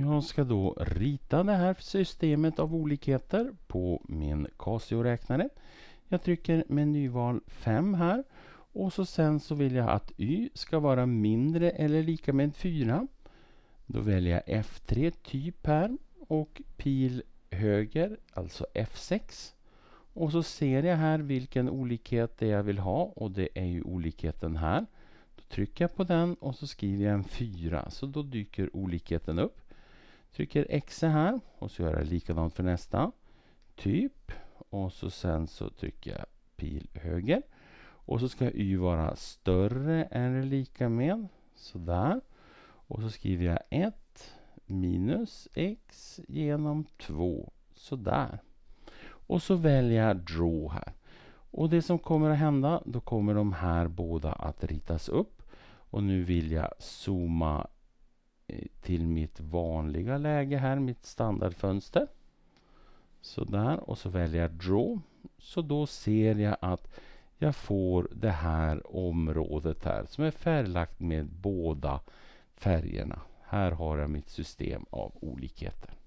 Jag ska då rita det här systemet av olikheter på min Casio-räknare. Jag trycker menyval 5 här och så sen så vill jag att y ska vara mindre eller lika med 4. Då väljer jag F3 typ här och pil höger, alltså F6. Och så ser jag här vilken olikhet det jag vill ha och det är ju olikheten här. Då trycker jag på den och så skriver jag en 4 så då dyker olikheten upp. Trycker X här och så gör jag likadant för nästa. Typ. Och så sen så trycker jag pil höger. Och så ska Y vara större än eller lika med. Sådär. Och så skriver jag 1 minus X genom 2. Sådär. Och så väljer jag Draw här. Och det som kommer att hända, då kommer de här båda att ritas upp. Och nu vill jag zooma Eh, till mitt vanliga läge här, mitt standardfönster. Sådär, och så väljer jag Draw. Så då ser jag att jag får det här området här som är färglagt med båda färgerna. Här har jag mitt system av olikheter.